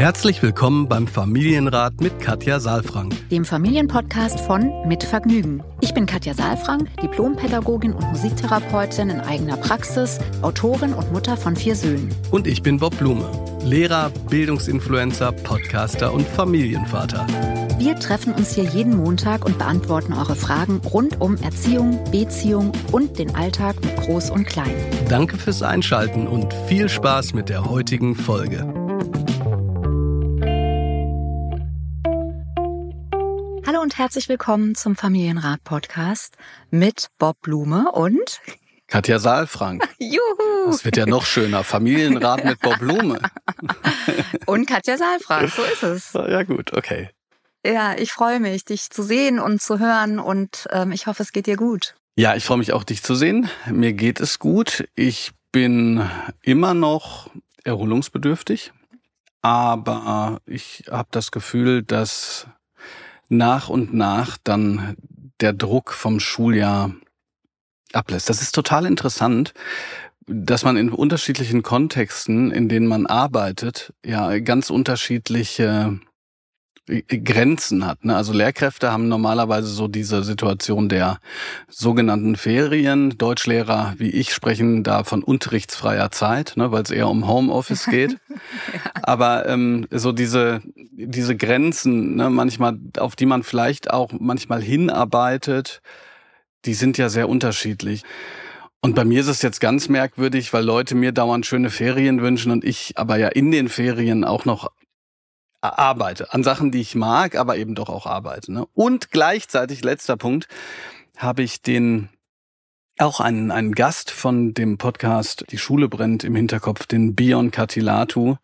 Herzlich willkommen beim Familienrat mit Katja Saalfrank, dem Familienpodcast von Mit Vergnügen. Ich bin Katja Saalfrank, Diplompädagogin und Musiktherapeutin in eigener Praxis, Autorin und Mutter von vier Söhnen. Und ich bin Bob Blume, Lehrer, Bildungsinfluencer, Podcaster und Familienvater. Wir treffen uns hier jeden Montag und beantworten eure Fragen rund um Erziehung, Beziehung und den Alltag mit Groß und Klein. Danke fürs Einschalten und viel Spaß mit der heutigen Folge. herzlich willkommen zum Familienrat-Podcast mit Bob Blume und Katja Saalfrank. Juhu! Das wird ja noch schöner. Familienrat mit Bob Blume. und Katja Saalfrank, so ist es. Ja, gut, okay. Ja, ich freue mich, dich zu sehen und zu hören und ähm, ich hoffe, es geht dir gut. Ja, ich freue mich auch, dich zu sehen. Mir geht es gut. Ich bin immer noch erholungsbedürftig, aber ich habe das Gefühl, dass nach und nach dann der Druck vom Schuljahr ablässt. Das ist total interessant, dass man in unterschiedlichen Kontexten, in denen man arbeitet, ja ganz unterschiedliche äh, Grenzen hat. Ne? Also Lehrkräfte haben normalerweise so diese Situation der sogenannten Ferien. Deutschlehrer wie ich sprechen da von unterrichtsfreier Zeit, ne? weil es eher um Homeoffice geht. ja. Aber ähm, so diese, diese Grenzen, ne? manchmal, auf die man vielleicht auch manchmal hinarbeitet, die sind ja sehr unterschiedlich. Und bei mir ist es jetzt ganz merkwürdig, weil Leute mir dauernd schöne Ferien wünschen und ich aber ja in den Ferien auch noch arbeite, an Sachen, die ich mag, aber eben doch auch arbeite. Ne? Und gleichzeitig, letzter Punkt, habe ich den auch einen, einen Gast von dem Podcast Die Schule brennt im Hinterkopf, den Bion Catilatu,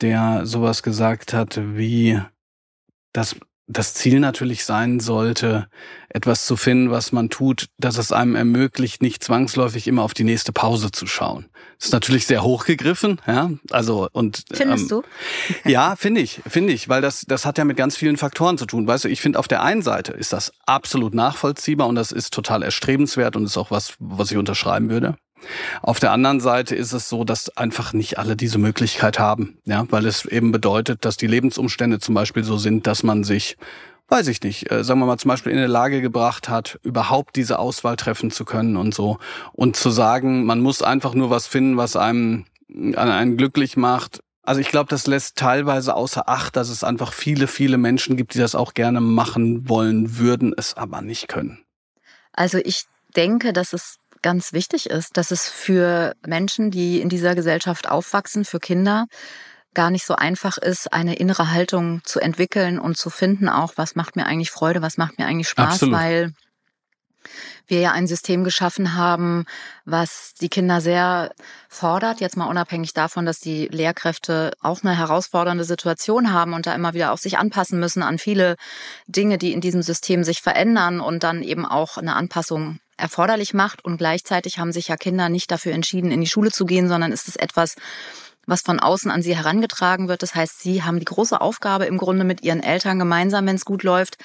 der sowas gesagt hat wie, dass das Ziel natürlich sein sollte, etwas zu finden, was man tut, dass es einem ermöglicht, nicht zwangsläufig immer auf die nächste Pause zu schauen. Das ist natürlich sehr hochgegriffen, ja. Also und findest ähm, du? ja, finde ich, finde ich, weil das das hat ja mit ganz vielen Faktoren zu tun. Weißt du, ich finde auf der einen Seite ist das absolut nachvollziehbar und das ist total erstrebenswert und ist auch was, was ich unterschreiben würde. Auf der anderen Seite ist es so, dass einfach nicht alle diese Möglichkeit haben, ja, weil es eben bedeutet, dass die Lebensumstände zum Beispiel so sind, dass man sich weiß ich nicht, äh, sagen wir mal zum Beispiel in der Lage gebracht hat, überhaupt diese Auswahl treffen zu können und so. Und zu sagen, man muss einfach nur was finden, was einem, äh, einen glücklich macht. Also ich glaube, das lässt teilweise außer Acht, dass es einfach viele, viele Menschen gibt, die das auch gerne machen wollen würden, es aber nicht können. Also ich denke, dass es ganz wichtig ist, dass es für Menschen, die in dieser Gesellschaft aufwachsen, für Kinder, gar nicht so einfach ist, eine innere Haltung zu entwickeln und zu finden, auch was macht mir eigentlich Freude, was macht mir eigentlich Spaß, Absolut. weil wir ja ein System geschaffen haben, was die Kinder sehr fordert, jetzt mal unabhängig davon, dass die Lehrkräfte auch eine herausfordernde Situation haben und da immer wieder auch sich anpassen müssen an viele Dinge, die in diesem System sich verändern und dann eben auch eine Anpassung erforderlich macht. Und gleichzeitig haben sich ja Kinder nicht dafür entschieden, in die Schule zu gehen, sondern ist es etwas, was von außen an sie herangetragen wird. Das heißt, sie haben die große Aufgabe im Grunde mit ihren Eltern gemeinsam, wenn es gut läuft,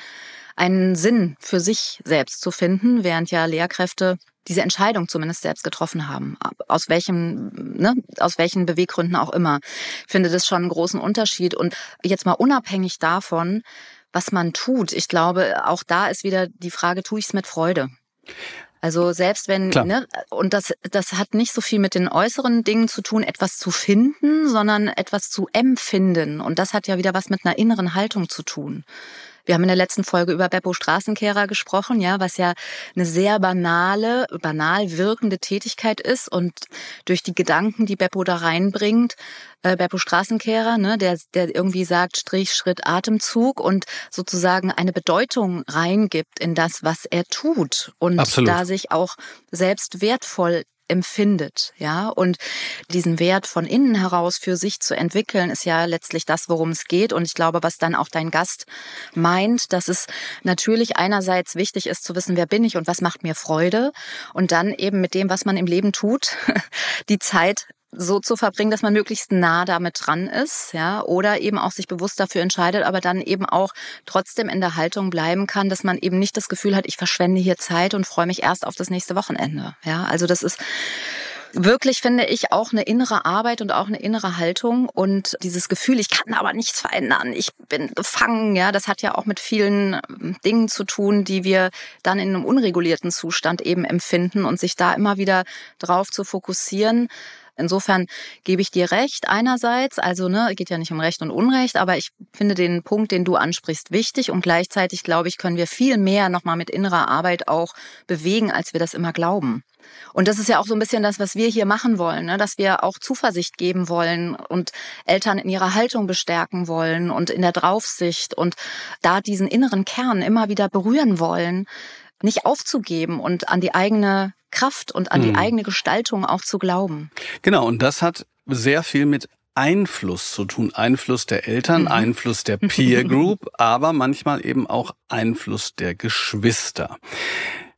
einen Sinn für sich selbst zu finden, während ja Lehrkräfte diese Entscheidung zumindest selbst getroffen haben, aus welchem, ne, aus welchen Beweggründen auch immer. Ich finde das schon einen großen Unterschied. Und jetzt mal unabhängig davon, was man tut, ich glaube, auch da ist wieder die Frage, tue ich es mit Freude? Also selbst wenn, ne, und das, das hat nicht so viel mit den äußeren Dingen zu tun, etwas zu finden, sondern etwas zu empfinden. Und das hat ja wieder was mit einer inneren Haltung zu tun. Wir haben in der letzten Folge über Beppo Straßenkehrer gesprochen, ja, was ja eine sehr banale, banal wirkende Tätigkeit ist und durch die Gedanken, die Beppo da reinbringt, äh, Beppo Straßenkehrer, ne, der, der irgendwie sagt Strich, Schritt, Atemzug und sozusagen eine Bedeutung reingibt in das, was er tut und Absolut. da sich auch selbst wertvoll empfindet, ja. Und diesen Wert von innen heraus für sich zu entwickeln, ist ja letztlich das, worum es geht. Und ich glaube, was dann auch dein Gast meint, dass es natürlich einerseits wichtig ist zu wissen, wer bin ich und was macht mir Freude. Und dann eben mit dem, was man im Leben tut, die Zeit so zu verbringen, dass man möglichst nah damit dran ist, ja, oder eben auch sich bewusst dafür entscheidet, aber dann eben auch trotzdem in der Haltung bleiben kann, dass man eben nicht das Gefühl hat, ich verschwende hier Zeit und freue mich erst auf das nächste Wochenende, ja. Also das ist wirklich, finde ich, auch eine innere Arbeit und auch eine innere Haltung und dieses Gefühl, ich kann aber nichts verändern, ich bin gefangen, ja, das hat ja auch mit vielen ähm, Dingen zu tun, die wir dann in einem unregulierten Zustand eben empfinden und sich da immer wieder drauf zu fokussieren, Insofern gebe ich dir recht einerseits, also ne, geht ja nicht um Recht und Unrecht, aber ich finde den Punkt, den du ansprichst, wichtig und gleichzeitig glaube ich, können wir viel mehr nochmal mit innerer Arbeit auch bewegen, als wir das immer glauben. Und das ist ja auch so ein bisschen das, was wir hier machen wollen, ne? dass wir auch Zuversicht geben wollen und Eltern in ihrer Haltung bestärken wollen und in der Draufsicht und da diesen inneren Kern immer wieder berühren wollen, nicht aufzugeben und an die eigene Kraft und an mhm. die eigene Gestaltung auch zu glauben. Genau, und das hat sehr viel mit Einfluss zu tun. Einfluss der Eltern, mhm. Einfluss der Peer Group, aber manchmal eben auch Einfluss der Geschwister.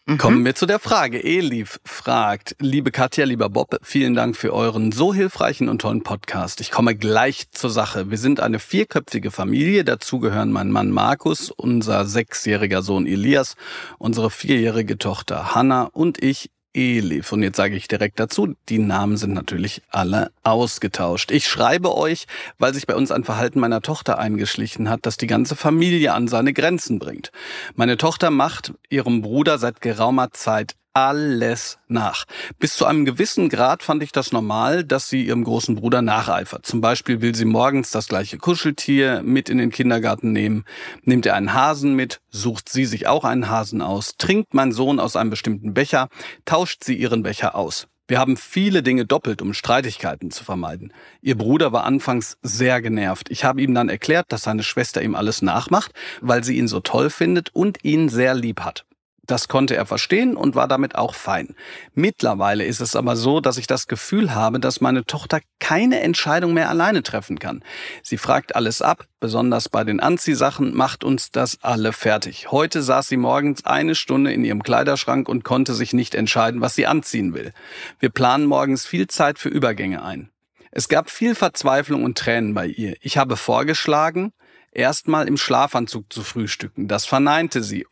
Mhm. Kommen wir zu der Frage. Elif fragt, liebe Katja, lieber Bob, vielen Dank für euren so hilfreichen und tollen Podcast. Ich komme gleich zur Sache. Wir sind eine vierköpfige Familie. Dazu gehören mein Mann Markus, unser sechsjähriger Sohn Elias, unsere vierjährige Tochter Hannah und ich, Elif. Und jetzt sage ich direkt dazu, die Namen sind natürlich alle ausgetauscht. Ich schreibe euch, weil sich bei uns ein Verhalten meiner Tochter eingeschlichen hat, dass die ganze Familie an seine Grenzen bringt. Meine Tochter macht ihrem Bruder seit geraumer Zeit alles nach. Bis zu einem gewissen Grad fand ich das normal, dass sie ihrem großen Bruder nacheifert. Zum Beispiel will sie morgens das gleiche Kuscheltier mit in den Kindergarten nehmen, nimmt er einen Hasen mit, sucht sie sich auch einen Hasen aus, trinkt mein Sohn aus einem bestimmten Becher, tauscht sie ihren Becher aus. Wir haben viele Dinge doppelt, um Streitigkeiten zu vermeiden. Ihr Bruder war anfangs sehr genervt. Ich habe ihm dann erklärt, dass seine Schwester ihm alles nachmacht, weil sie ihn so toll findet und ihn sehr lieb hat das konnte er verstehen und war damit auch fein. Mittlerweile ist es aber so, dass ich das Gefühl habe, dass meine Tochter keine Entscheidung mehr alleine treffen kann. Sie fragt alles ab, besonders bei den Anziehsachen macht uns das alle fertig. Heute saß sie morgens eine Stunde in ihrem Kleiderschrank und konnte sich nicht entscheiden, was sie anziehen will. Wir planen morgens viel Zeit für Übergänge ein. Es gab viel Verzweiflung und Tränen bei ihr. Ich habe vorgeschlagen, erstmal im Schlafanzug zu frühstücken. Das verneinte sie,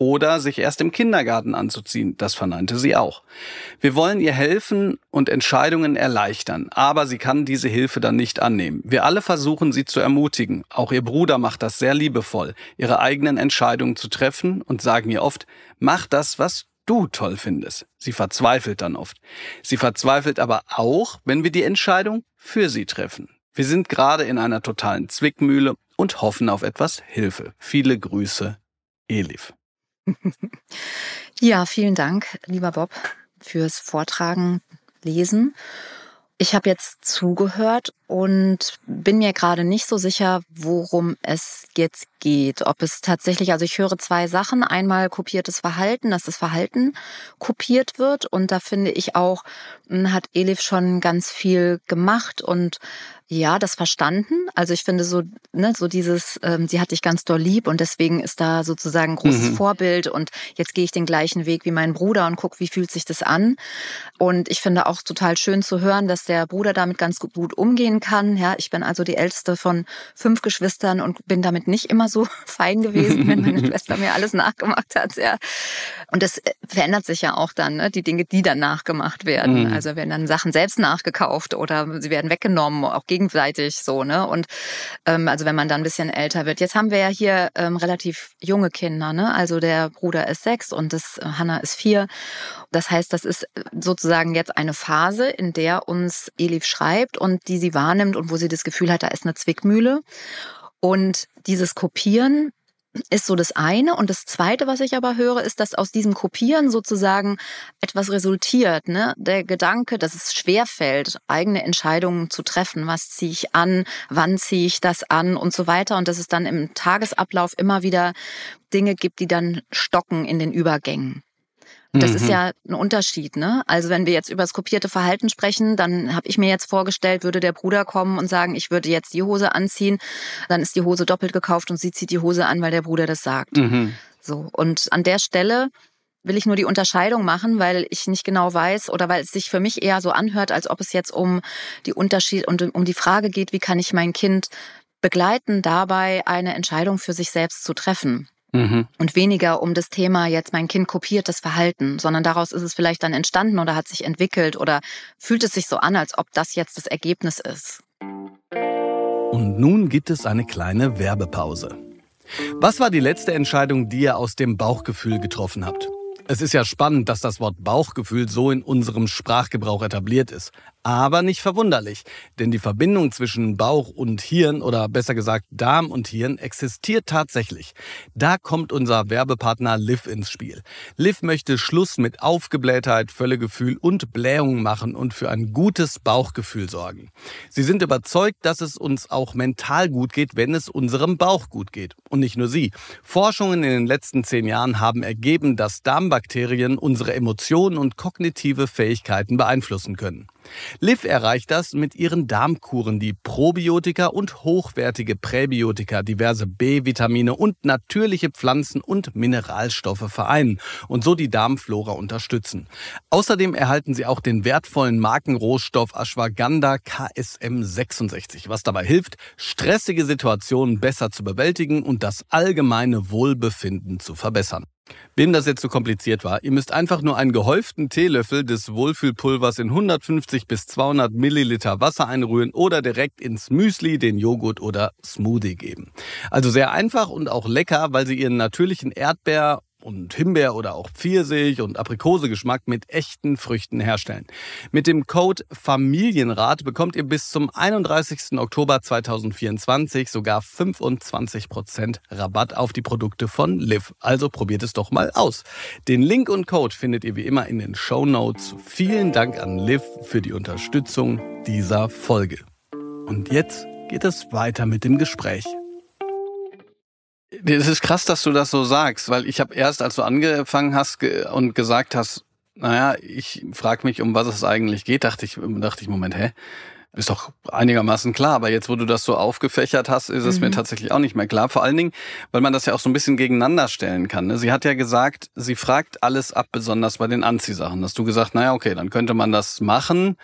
oder sich erst im Kindergarten anzuziehen. Das verneinte sie auch. Wir wollen ihr helfen und Entscheidungen erleichtern, aber sie kann diese Hilfe dann nicht annehmen. Wir alle versuchen sie zu ermutigen. Auch ihr Bruder macht das sehr liebevoll, ihre eigenen Entscheidungen zu treffen und sagen ihr oft, mach das, was du toll findest. Sie verzweifelt dann oft. Sie verzweifelt aber auch, wenn wir die Entscheidung für sie treffen. Wir sind gerade in einer totalen Zwickmühle und hoffen auf etwas Hilfe. Viele Grüße, Elif ja, vielen Dank, lieber Bob, fürs Vortragen, Lesen. Ich habe jetzt zugehört und bin mir gerade nicht so sicher, worum es jetzt geht. Ob es tatsächlich, also ich höre zwei Sachen. Einmal kopiertes Verhalten, dass das Verhalten kopiert wird. Und da finde ich auch, hm, hat Elif schon ganz viel gemacht und ja, das verstanden. Also ich finde so, ne, so dieses, ähm, sie hat dich ganz doll lieb und deswegen ist da sozusagen großes mhm. Vorbild und jetzt gehe ich den gleichen Weg wie mein Bruder und guck, wie fühlt sich das an. Und ich finde auch total schön zu hören, dass der Bruder damit ganz gut umgehen kann. Ja, ich bin also die älteste von fünf Geschwistern und bin damit nicht immer so fein gewesen, wenn meine Schwester mir alles nachgemacht hat. Ja. Und das äh, verändert sich ja auch dann, ne? die Dinge, die dann nachgemacht werden. Mhm. Also werden dann Sachen selbst nachgekauft oder sie werden weggenommen, auch gegenseitig so. Ne? Und ähm, also wenn man dann ein bisschen älter wird. Jetzt haben wir ja hier ähm, relativ junge Kinder. Ne? Also der Bruder ist sechs und das äh, Hanna ist vier. Das heißt, das ist äh, sozusagen jetzt eine Phase, in der uns Elif schreibt und die sie wahrnimmt wahrnimmt und wo sie das Gefühl hat, da ist eine Zwickmühle. Und dieses Kopieren ist so das eine. Und das zweite, was ich aber höre, ist, dass aus diesem Kopieren sozusagen etwas resultiert. Ne? Der Gedanke, dass es schwerfällt, eigene Entscheidungen zu treffen. Was ziehe ich an? Wann ziehe ich das an? Und so weiter. Und dass es dann im Tagesablauf immer wieder Dinge gibt, die dann stocken in den Übergängen. Das mhm. ist ja ein Unterschied, ne? Also wenn wir jetzt über das kopierte Verhalten sprechen, dann habe ich mir jetzt vorgestellt, würde der Bruder kommen und sagen, ich würde jetzt die Hose anziehen, dann ist die Hose doppelt gekauft und sie zieht die Hose an, weil der Bruder das sagt. Mhm. So und an der Stelle will ich nur die Unterscheidung machen, weil ich nicht genau weiß oder weil es sich für mich eher so anhört, als ob es jetzt um die Unterschied und um die Frage geht, wie kann ich mein Kind begleiten dabei, eine Entscheidung für sich selbst zu treffen. Mhm. Und weniger um das Thema jetzt mein Kind kopiert das Verhalten, sondern daraus ist es vielleicht dann entstanden oder hat sich entwickelt oder fühlt es sich so an, als ob das jetzt das Ergebnis ist. Und nun gibt es eine kleine Werbepause. Was war die letzte Entscheidung, die ihr aus dem Bauchgefühl getroffen habt? Es ist ja spannend, dass das Wort Bauchgefühl so in unserem Sprachgebrauch etabliert ist. Aber nicht verwunderlich, denn die Verbindung zwischen Bauch und Hirn oder besser gesagt Darm und Hirn existiert tatsächlich. Da kommt unser Werbepartner Liv ins Spiel. Liv möchte Schluss mit Aufgeblähtheit, Völlegefühl und Blähungen machen und für ein gutes Bauchgefühl sorgen. Sie sind überzeugt, dass es uns auch mental gut geht, wenn es unserem Bauch gut geht. Und nicht nur sie. Forschungen in den letzten zehn Jahren haben ergeben, dass Darmbakterien unsere Emotionen und kognitive Fähigkeiten beeinflussen können. Liv erreicht das mit ihren Darmkuren, die Probiotika und hochwertige Präbiotika, diverse B-Vitamine und natürliche Pflanzen und Mineralstoffe vereinen und so die Darmflora unterstützen. Außerdem erhalten sie auch den wertvollen Markenrohstoff Ashwagandha KSM66, was dabei hilft, stressige Situationen besser zu bewältigen und das allgemeine Wohlbefinden zu verbessern. Wem das jetzt zu so kompliziert war, ihr müsst einfach nur einen gehäuften Teelöffel des Wohlfühlpulvers in 150 bis 200 Milliliter Wasser einrühren oder direkt ins Müsli, den Joghurt oder Smoothie geben. Also sehr einfach und auch lecker, weil sie ihren natürlichen Erdbeer- und Himbeer oder auch Pfirsich und Aprikosegeschmack mit echten Früchten herstellen. Mit dem Code Familienrat bekommt ihr bis zum 31. Oktober 2024 sogar 25% Rabatt auf die Produkte von Liv. Also probiert es doch mal aus. Den Link und Code findet ihr wie immer in den Show Notes. Vielen Dank an Liv für die Unterstützung dieser Folge. Und jetzt geht es weiter mit dem Gespräch. Es ist krass, dass du das so sagst, weil ich habe erst, als du angefangen hast und gesagt hast, naja, ich frage mich, um was es eigentlich geht, dachte ich, dachte ich, Moment, hä? Ist doch einigermaßen klar, aber jetzt, wo du das so aufgefächert hast, ist es mhm. mir tatsächlich auch nicht mehr klar. Vor allen Dingen, weil man das ja auch so ein bisschen gegeneinander stellen kann. Ne? Sie hat ja gesagt, sie fragt alles ab, besonders bei den Anziehsachen. Hast du gesagt, naja, okay, dann könnte man das machen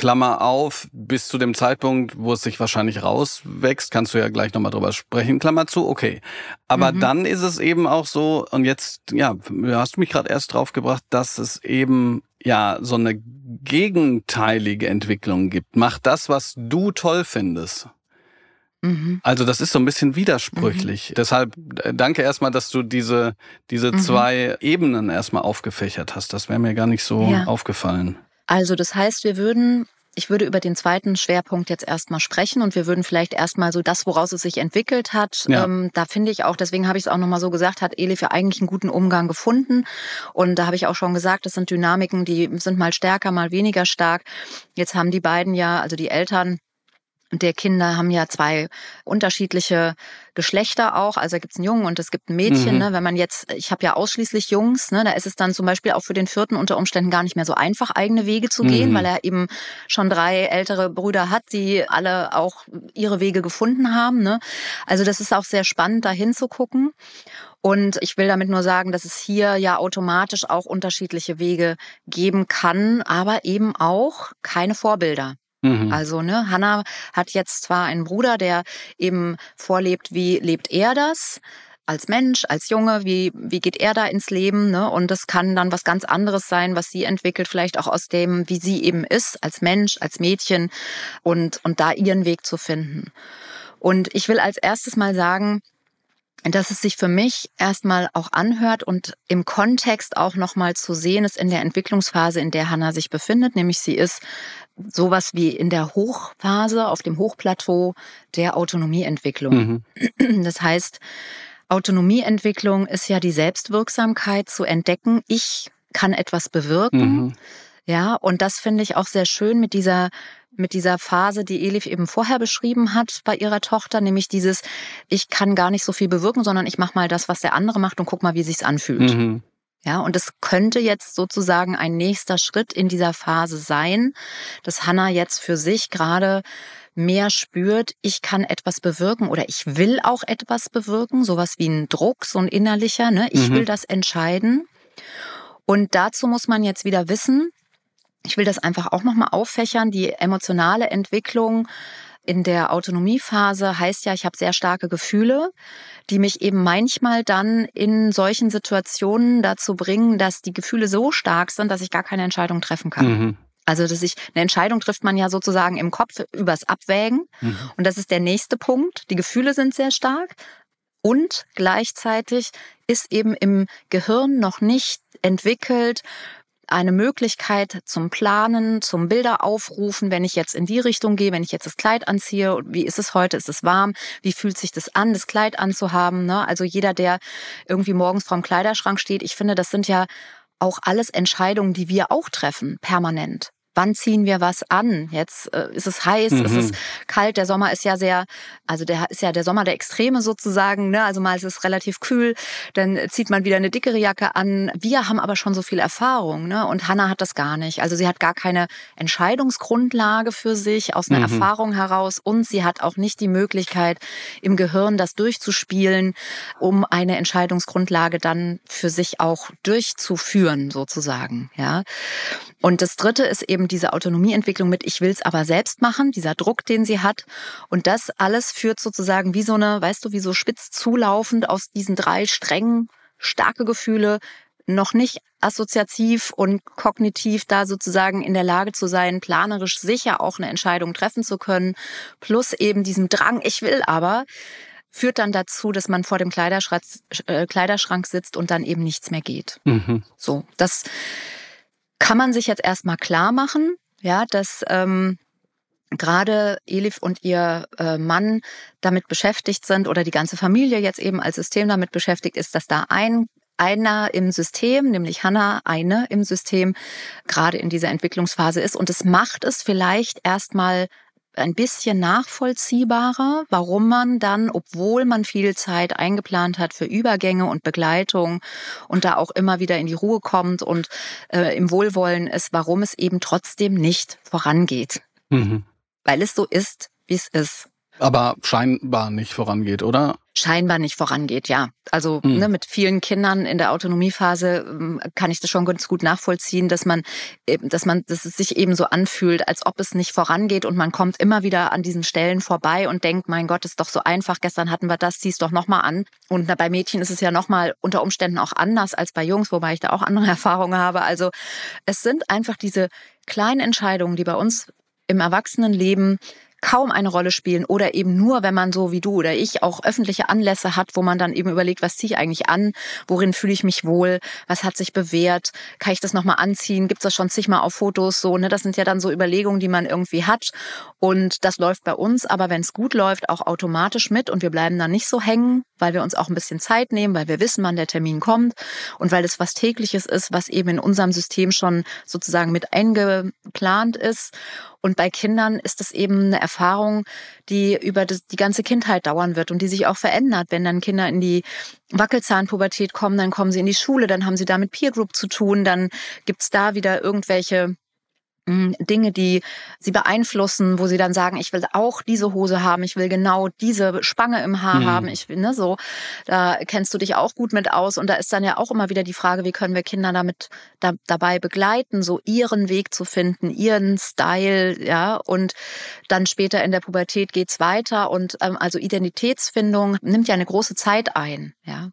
Klammer auf, bis zu dem Zeitpunkt, wo es sich wahrscheinlich rauswächst, kannst du ja gleich nochmal drüber sprechen, Klammer zu, okay. Aber mhm. dann ist es eben auch so, und jetzt, ja, hast du mich gerade erst drauf gebracht, dass es eben ja so eine gegenteilige Entwicklung gibt. Mach das, was du toll findest. Mhm. Also das ist so ein bisschen widersprüchlich. Mhm. Deshalb äh, danke erstmal, dass du diese, diese mhm. zwei Ebenen erstmal aufgefächert hast. Das wäre mir gar nicht so ja. aufgefallen. Also das heißt, wir würden ich würde über den zweiten Schwerpunkt jetzt erstmal sprechen und wir würden vielleicht erstmal so das, woraus es sich entwickelt hat. Ja. Ähm, da finde ich auch, deswegen habe ich es auch nochmal so gesagt, hat Elif ja eigentlich einen guten Umgang gefunden. Und da habe ich auch schon gesagt, das sind Dynamiken, die sind mal stärker, mal weniger stark. Jetzt haben die beiden ja, also die Eltern, der Kinder haben ja zwei unterschiedliche Geschlechter auch. Also gibt es einen Jungen und es gibt ein Mädchen. Mhm. Ne? Wenn man jetzt, ich habe ja ausschließlich Jungs, ne? da ist es dann zum Beispiel auch für den vierten unter Umständen gar nicht mehr so einfach, eigene Wege zu mhm. gehen, weil er eben schon drei ältere Brüder hat, die alle auch ihre Wege gefunden haben. Ne? Also das ist auch sehr spannend, da hinzugucken. Und ich will damit nur sagen, dass es hier ja automatisch auch unterschiedliche Wege geben kann, aber eben auch keine Vorbilder. Mhm. Also, ne, Hannah hat jetzt zwar einen Bruder, der eben vorlebt, wie lebt er das? als Mensch, als Junge, wie, wie geht er da ins Leben? Ne? Und das kann dann was ganz anderes sein, was sie entwickelt, vielleicht auch aus dem, wie sie eben ist, als Mensch, als Mädchen und, und da ihren Weg zu finden. Und ich will als erstes mal sagen, dass es sich für mich erstmal auch anhört und im Kontext auch nochmal zu sehen ist in der Entwicklungsphase, in der Hanna sich befindet, nämlich sie ist sowas wie in der Hochphase, auf dem Hochplateau der Autonomieentwicklung. Mhm. Das heißt, Autonomieentwicklung ist ja die Selbstwirksamkeit zu entdecken, ich kann etwas bewirken. Mhm. Ja, und das finde ich auch sehr schön mit dieser mit dieser Phase, die Elif eben vorher beschrieben hat bei ihrer Tochter, nämlich dieses, ich kann gar nicht so viel bewirken, sondern ich mache mal das, was der andere macht und guck mal, wie sich's anfühlt. Mhm. Ja, und es könnte jetzt sozusagen ein nächster Schritt in dieser Phase sein, dass Hannah jetzt für sich gerade mehr spürt, ich kann etwas bewirken oder ich will auch etwas bewirken, sowas wie ein Druck, so ein innerlicher, ne? Ich mhm. will das entscheiden. Und dazu muss man jetzt wieder wissen, ich will das einfach auch nochmal auffächern. Die emotionale Entwicklung in der Autonomiephase heißt ja, ich habe sehr starke Gefühle, die mich eben manchmal dann in solchen Situationen dazu bringen, dass die Gefühle so stark sind, dass ich gar keine Entscheidung treffen kann. Mhm. Also, dass ich eine Entscheidung trifft man ja sozusagen im Kopf übers Abwägen. Mhm. Und das ist der nächste Punkt. Die Gefühle sind sehr stark. Und gleichzeitig ist eben im Gehirn noch nicht entwickelt, eine Möglichkeit zum Planen, zum Bilder aufrufen, wenn ich jetzt in die Richtung gehe, wenn ich jetzt das Kleid anziehe, wie ist es heute, ist es warm, wie fühlt sich das an, das Kleid anzuhaben. Ne? Also jeder, der irgendwie morgens vorm Kleiderschrank steht, ich finde, das sind ja auch alles Entscheidungen, die wir auch treffen, permanent wann ziehen wir was an? Jetzt äh, ist es heiß, mhm. ist es mhm. kalt, der Sommer ist ja sehr, also der ist ja der Sommer der Extreme sozusagen, ne? Also mal ist es relativ kühl, dann zieht man wieder eine dickere Jacke an. Wir haben aber schon so viel Erfahrung, ne? Und Hannah hat das gar nicht. Also sie hat gar keine Entscheidungsgrundlage für sich aus einer mhm. Erfahrung heraus und sie hat auch nicht die Möglichkeit im Gehirn das durchzuspielen, um eine Entscheidungsgrundlage dann für sich auch durchzuführen sozusagen, ja? Und das dritte ist eben eben diese Autonomieentwicklung mit, ich will's aber selbst machen, dieser Druck, den sie hat. Und das alles führt sozusagen wie so eine, weißt du, wie so spitz zulaufend aus diesen drei strengen, starke Gefühle noch nicht assoziativ und kognitiv da sozusagen in der Lage zu sein, planerisch sicher auch eine Entscheidung treffen zu können, plus eben diesem Drang, ich will aber, führt dann dazu, dass man vor dem Kleiderschrank, äh, Kleiderschrank sitzt und dann eben nichts mehr geht. Mhm. So, das kann man sich jetzt erstmal klar machen, ja, dass ähm, gerade Elif und ihr äh, Mann damit beschäftigt sind oder die ganze Familie jetzt eben als System damit beschäftigt ist, dass da ein einer im System, nämlich Hannah, eine im System gerade in dieser Entwicklungsphase ist. Und es macht es vielleicht erstmal ein bisschen nachvollziehbarer, warum man dann, obwohl man viel Zeit eingeplant hat für Übergänge und Begleitung und da auch immer wieder in die Ruhe kommt und äh, im Wohlwollen ist, warum es eben trotzdem nicht vorangeht. Mhm. Weil es so ist, wie es ist. Aber scheinbar nicht vorangeht, oder? scheinbar nicht vorangeht, ja. Also mhm. ne, mit vielen Kindern in der Autonomiephase ähm, kann ich das schon ganz gut nachvollziehen, dass man, dass man, dass es sich eben so anfühlt, als ob es nicht vorangeht und man kommt immer wieder an diesen Stellen vorbei und denkt, mein Gott, ist doch so einfach. Gestern hatten wir das, zieh's doch nochmal an. Und na, bei Mädchen ist es ja nochmal unter Umständen auch anders als bei Jungs, wobei ich da auch andere Erfahrungen habe. Also es sind einfach diese kleinen Entscheidungen, die bei uns im Erwachsenenleben kaum eine Rolle spielen oder eben nur, wenn man so wie du oder ich auch öffentliche Anlässe hat, wo man dann eben überlegt, was ziehe ich eigentlich an, worin fühle ich mich wohl, was hat sich bewährt, kann ich das nochmal anziehen, gibt es das schon zigmal auf Fotos, so, ne? Das sind ja dann so Überlegungen, die man irgendwie hat und das läuft bei uns, aber wenn es gut läuft, auch automatisch mit und wir bleiben dann nicht so hängen, weil wir uns auch ein bisschen Zeit nehmen, weil wir wissen, wann der Termin kommt und weil es was tägliches ist, was eben in unserem System schon sozusagen mit eingeplant ist und bei Kindern ist das eben eine Erfahrung, die über die ganze Kindheit dauern wird und die sich auch verändert. Wenn dann Kinder in die Wackelzahnpubertät kommen, dann kommen sie in die Schule, dann haben sie da mit Peer Group zu tun, dann gibt's da wieder irgendwelche Dinge, die sie beeinflussen, wo sie dann sagen, ich will auch diese Hose haben, ich will genau diese Spange im Haar mhm. haben, ich will, ne, so, da kennst du dich auch gut mit aus und da ist dann ja auch immer wieder die Frage, wie können wir Kinder damit da, dabei begleiten, so ihren Weg zu finden, ihren Style, ja, und dann später in der Pubertät geht's weiter und ähm, also Identitätsfindung nimmt ja eine große Zeit ein, ja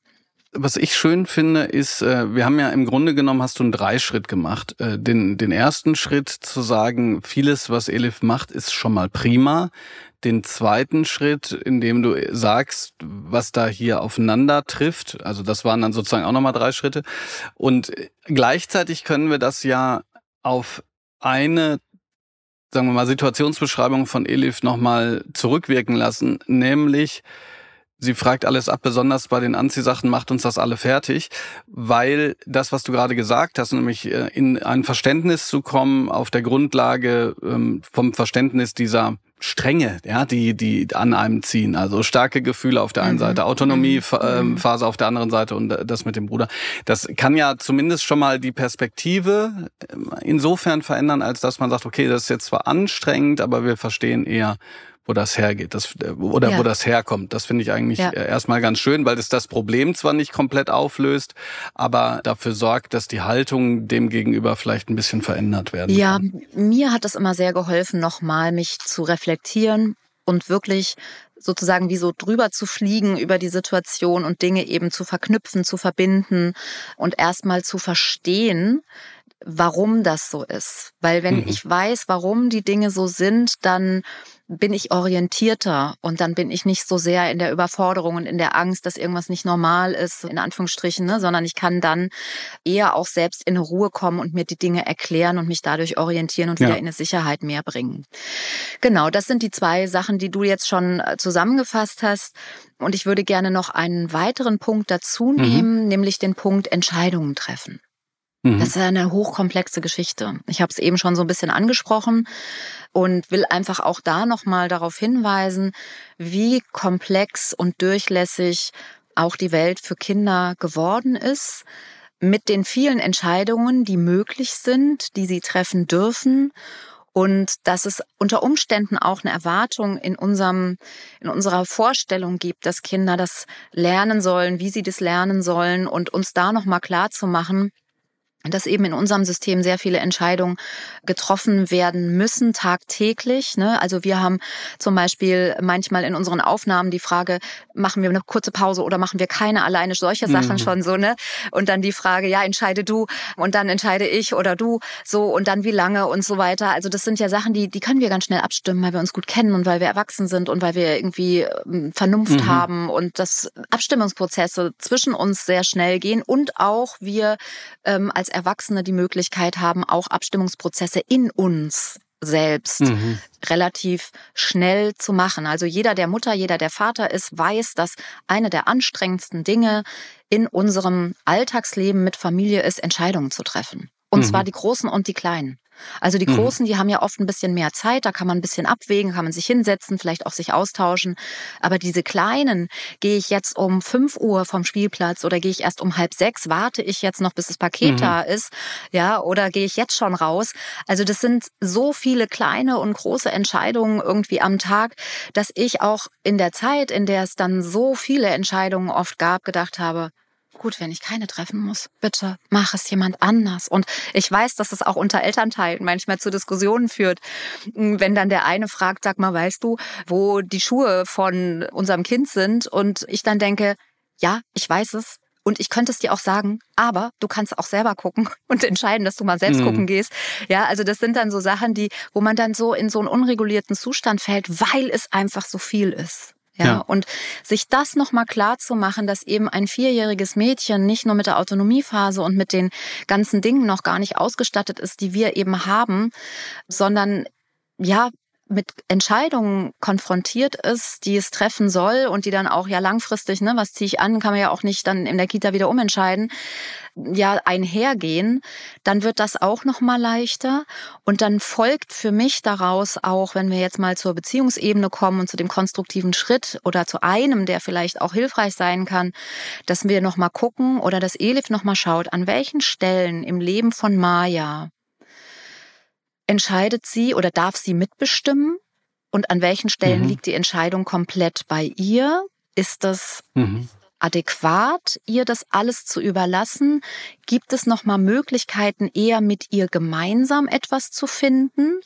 was ich schön finde, ist, äh, wir haben ja im Grunde genommen, hast du einen Dreischritt gemacht. Äh, den, den ersten Schritt zu sagen, vieles, was Elif macht, ist schon mal prima. Den zweiten Schritt, in dem du sagst, was da hier aufeinander trifft. Also das waren dann sozusagen auch nochmal drei Schritte. Und gleichzeitig können wir das ja auf eine sagen wir mal, Situationsbeschreibung von Elif nochmal zurückwirken lassen, nämlich sie fragt alles ab, besonders bei den Anziehsachen macht uns das alle fertig, weil das, was du gerade gesagt hast, nämlich äh, in ein Verständnis zu kommen auf der Grundlage ähm, vom Verständnis dieser Stränge, ja, die, die an einem ziehen. Also starke Gefühle auf der einen mhm. Seite, Autonomiephase mhm. Ähm, mhm. auf der anderen Seite und äh, das mit dem Bruder. Das kann ja zumindest schon mal die Perspektive ähm, insofern verändern, als dass man sagt, okay, das ist jetzt zwar anstrengend, aber wir verstehen eher, wo das hergeht das, äh, oder ja. wo das herkommt. Das finde ich eigentlich ja. Äh, erstmal ganz schön, weil es das Problem zwar nicht komplett auflöst, aber dafür sorgt, dass die Haltung dem gegenüber vielleicht ein bisschen verändert werden Ja, kann. mir hat es immer sehr geholfen, nochmal mich zu reflektieren und wirklich sozusagen wie so drüber zu fliegen über die Situation und Dinge eben zu verknüpfen, zu verbinden und erstmal zu verstehen, warum das so ist. Weil wenn mhm. ich weiß, warum die Dinge so sind, dann bin ich orientierter und dann bin ich nicht so sehr in der Überforderung und in der Angst, dass irgendwas nicht normal ist, in Anführungsstrichen, ne? sondern ich kann dann eher auch selbst in Ruhe kommen und mir die Dinge erklären und mich dadurch orientieren und ja. wieder in eine Sicherheit mehr bringen. Genau, das sind die zwei Sachen, die du jetzt schon äh, zusammengefasst hast. Und ich würde gerne noch einen weiteren Punkt dazu mhm. nehmen, mhm. nämlich den Punkt Entscheidungen treffen. Mhm. Das ist eine hochkomplexe Geschichte. Ich habe es eben schon so ein bisschen angesprochen und will einfach auch da nochmal darauf hinweisen, wie komplex und durchlässig auch die Welt für Kinder geworden ist mit den vielen Entscheidungen, die möglich sind, die sie treffen dürfen und dass es unter Umständen auch eine Erwartung in unserem in unserer Vorstellung gibt, dass Kinder das lernen sollen, wie sie das lernen sollen und uns da nochmal klar zu machen, dass eben in unserem System sehr viele Entscheidungen getroffen werden müssen, tagtäglich. Ne? Also wir haben zum Beispiel manchmal in unseren Aufnahmen die Frage, machen wir eine kurze Pause oder machen wir keine alleine, solche Sachen mhm. schon so, ne? Und dann die Frage, ja, entscheide du und dann entscheide ich oder du so und dann wie lange und so weiter. Also das sind ja Sachen, die, die können wir ganz schnell abstimmen, weil wir uns gut kennen und weil wir erwachsen sind und weil wir irgendwie ähm, Vernunft mhm. haben und dass Abstimmungsprozesse zwischen uns sehr schnell gehen und auch wir ähm, als als Erwachsene die Möglichkeit haben, auch Abstimmungsprozesse in uns selbst mhm. relativ schnell zu machen. Also jeder, der Mutter, jeder, der Vater ist, weiß, dass eine der anstrengendsten Dinge in unserem Alltagsleben mit Familie ist, Entscheidungen zu treffen. Und mhm. zwar die großen und die kleinen. Also die mhm. Großen, mhm. die haben ja oft ein bisschen mehr Zeit, da kann man ein bisschen abwägen, kann man sich hinsetzen, vielleicht auch sich austauschen. Aber diese Kleinen, gehe ich jetzt um fünf Uhr vom Spielplatz oder gehe ich erst um halb sechs, warte ich jetzt noch, bis das Paket mhm. da ist, ja, oder gehe ich jetzt schon raus? Also das sind so viele kleine und große Entscheidungen irgendwie am Tag, dass ich auch in der Zeit, in der es dann so viele Entscheidungen oft gab, gedacht habe, gut, wenn ich keine treffen muss, bitte mach es jemand anders. Und ich weiß, dass es auch unter Elternteilen manchmal zu Diskussionen führt, hm, wenn dann der eine fragt, sag mal, weißt du, wo die Schuhe von unserem Kind sind? Und ich dann denke, ja, ich weiß es, und ich könnte es dir auch sagen, aber du kannst auch selber gucken und entscheiden, dass du mal selbst mhm. gucken gehst. Ja, also das sind dann so Sachen, die, wo man dann so in so einen unregulierten Zustand fällt, weil es einfach so viel ist. Ja, ja, und sich das nochmal klar zu machen, dass eben ein vierjähriges Mädchen nicht nur mit der Autonomiephase und mit den ganzen Dingen noch gar nicht ausgestattet ist, die wir eben haben, sondern ja, mit Entscheidungen konfrontiert ist, die es treffen soll und die dann auch ja langfristig, ne, was ziehe ich an, kann man ja auch nicht dann in der Kita wieder umentscheiden, ja einhergehen, dann wird das auch noch mal leichter und dann folgt für mich daraus auch, wenn wir jetzt mal zur Beziehungsebene kommen und zu dem konstruktiven Schritt oder zu einem, der vielleicht auch hilfreich sein kann, dass wir noch mal gucken oder dass Elif noch mal schaut, an welchen Stellen im Leben von Maya entscheidet sie oder darf sie mitbestimmen? Und an welchen Stellen mhm. liegt die Entscheidung komplett bei ihr? Ist das mhm. adäquat, ihr das alles zu überlassen? Gibt es nochmal Möglichkeiten, eher mit ihr gemeinsam etwas zu finden?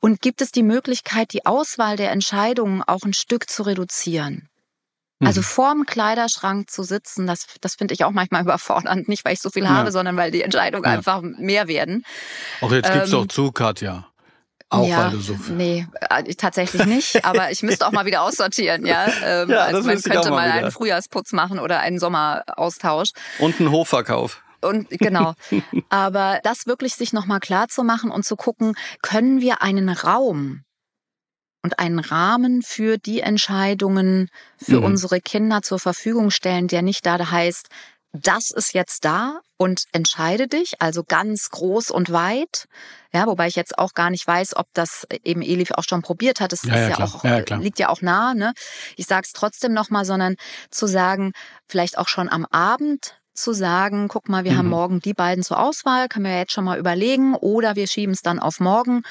Und gibt es die Möglichkeit, die Auswahl der Entscheidungen auch ein Stück zu reduzieren? Also hm. vorm Kleiderschrank zu sitzen, das, das finde ich auch manchmal überfordernd. Nicht, weil ich so viel habe, ja. sondern weil die Entscheidungen ja. einfach mehr werden. Auch jetzt ähm, gibst du auch zu, Katja. Auch ja, weil du so viel. Nee, äh, tatsächlich nicht. Aber ich müsste auch mal wieder aussortieren, ja. Ähm, ja also man könnte mal, mal einen Frühjahrsputz machen oder einen Sommeraustausch. Und einen Hofverkauf. Und genau. Aber das wirklich sich nochmal klar zu machen und zu gucken, können wir einen Raum und einen Rahmen für die Entscheidungen für mhm. unsere Kinder zur Verfügung stellen, der nicht da heißt, das ist jetzt da und entscheide dich, also ganz groß und weit. Ja, wobei ich jetzt auch gar nicht weiß, ob das äh, eben Elif auch schon probiert hat. Das ja, ja, ja auch, ja, liegt ja auch nah. Ne? Ich sage es trotzdem nochmal, sondern zu sagen, vielleicht auch schon am Abend zu sagen, guck mal, wir mhm. haben morgen die beiden zur Auswahl, können wir jetzt schon mal überlegen oder wir schieben es dann auf morgen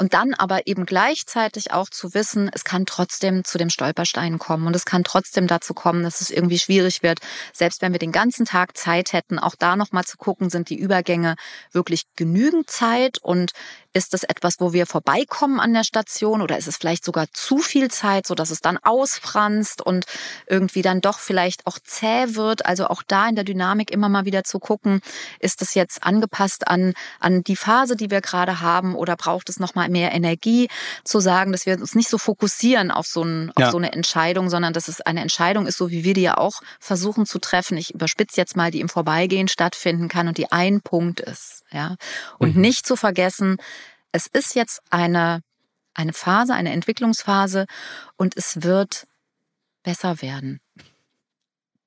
und dann aber eben gleichzeitig auch zu wissen, es kann trotzdem zu dem Stolperstein kommen und es kann trotzdem dazu kommen, dass es irgendwie schwierig wird, selbst wenn wir den ganzen Tag Zeit hätten, auch da nochmal zu gucken, sind die Übergänge wirklich genügend Zeit und ist das etwas, wo wir vorbeikommen an der Station oder ist es vielleicht sogar zu viel Zeit, sodass es dann ausfranst und irgendwie dann doch vielleicht auch zäh wird, also auch da in der Dynamik Dynamik immer mal wieder zu gucken, ist das jetzt angepasst an, an die Phase, die wir gerade haben oder braucht es nochmal mehr Energie zu sagen, dass wir uns nicht so fokussieren auf so, ein, ja. so eine Entscheidung, sondern dass es eine Entscheidung ist, so wie wir die ja auch versuchen zu treffen. Ich überspitze jetzt mal, die im Vorbeigehen stattfinden kann und die ein Punkt ist. Ja? Und mhm. nicht zu vergessen, es ist jetzt eine, eine Phase, eine Entwicklungsphase und es wird besser werden.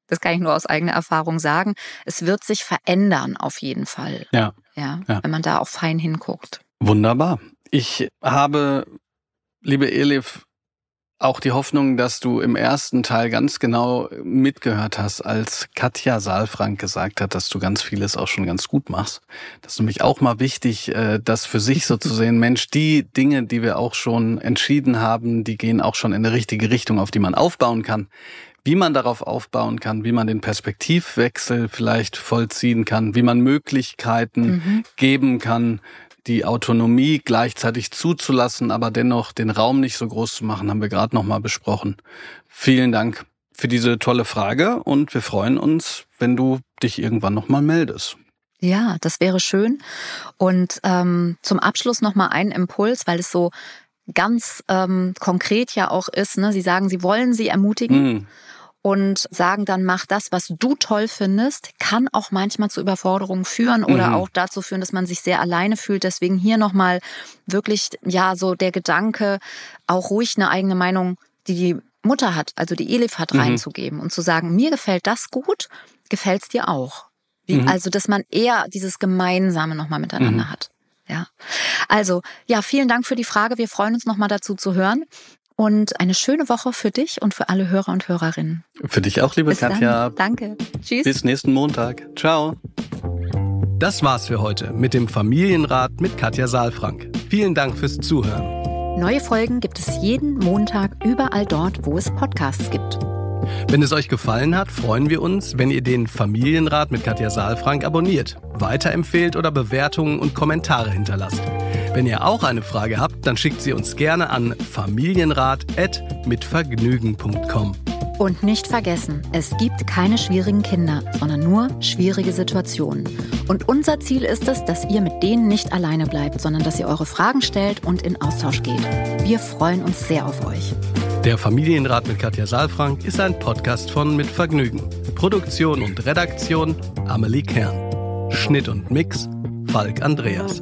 Das kann ich nur aus eigener Erfahrung sagen. Es wird sich verändern auf jeden Fall. Ja. ja. ja. Wenn man da auch fein hinguckt. Wunderbar. Ich habe, liebe Elif, auch die Hoffnung, dass du im ersten Teil ganz genau mitgehört hast, als Katja Saalfrank gesagt hat, dass du ganz vieles auch schon ganz gut machst. Das ist nämlich auch mal wichtig, äh, das für sich so zu sehen. Mensch, die Dinge, die wir auch schon entschieden haben, die gehen auch schon in eine richtige Richtung, auf die man aufbauen kann wie man darauf aufbauen kann, wie man den Perspektivwechsel vielleicht vollziehen kann, wie man Möglichkeiten mhm. geben kann, die Autonomie gleichzeitig zuzulassen, aber dennoch den Raum nicht so groß zu machen, haben wir gerade nochmal besprochen. Vielen Dank für diese tolle Frage und wir freuen uns, wenn du dich irgendwann nochmal meldest. Ja, das wäre schön. Und ähm, zum Abschluss nochmal einen Impuls, weil es so ganz ähm, konkret ja auch ist. Ne? Sie sagen, Sie wollen sie ermutigen. Mm und sagen dann, mach das, was du toll findest, kann auch manchmal zu Überforderungen führen oder mhm. auch dazu führen, dass man sich sehr alleine fühlt. Deswegen hier nochmal wirklich, ja, so der Gedanke, auch ruhig eine eigene Meinung, die die Mutter hat, also die Elif hat, mhm. reinzugeben und zu sagen, mir gefällt das gut, gefällt's dir auch. Wie, mhm. Also, dass man eher dieses Gemeinsame nochmal miteinander mhm. hat. Ja. Also, ja, vielen Dank für die Frage. Wir freuen uns nochmal dazu zu hören und eine schöne Woche für dich und für alle Hörer und Hörerinnen. Für dich auch, liebe Bis Katja. Dann. Danke. Tschüss. Bis nächsten Montag. Ciao. Das war's für heute mit dem Familienrat mit Katja Saalfrank. Vielen Dank fürs Zuhören. Neue Folgen gibt es jeden Montag überall dort, wo es Podcasts gibt. Wenn es euch gefallen hat, freuen wir uns, wenn ihr den Familienrat mit Katja Saalfrank abonniert weiterempfehlt oder Bewertungen und Kommentare hinterlasst. Wenn ihr auch eine Frage habt, dann schickt sie uns gerne an familienrat.mitvergnügen.com. Und nicht vergessen, es gibt keine schwierigen Kinder, sondern nur schwierige Situationen. Und unser Ziel ist es, dass ihr mit denen nicht alleine bleibt, sondern dass ihr eure Fragen stellt und in Austausch geht. Wir freuen uns sehr auf euch. Der Familienrat mit Katja Saalfrank ist ein Podcast von Mit Vergnügen. Produktion und Redaktion Amelie Kern. Schnitt und Mix Falk Andreas.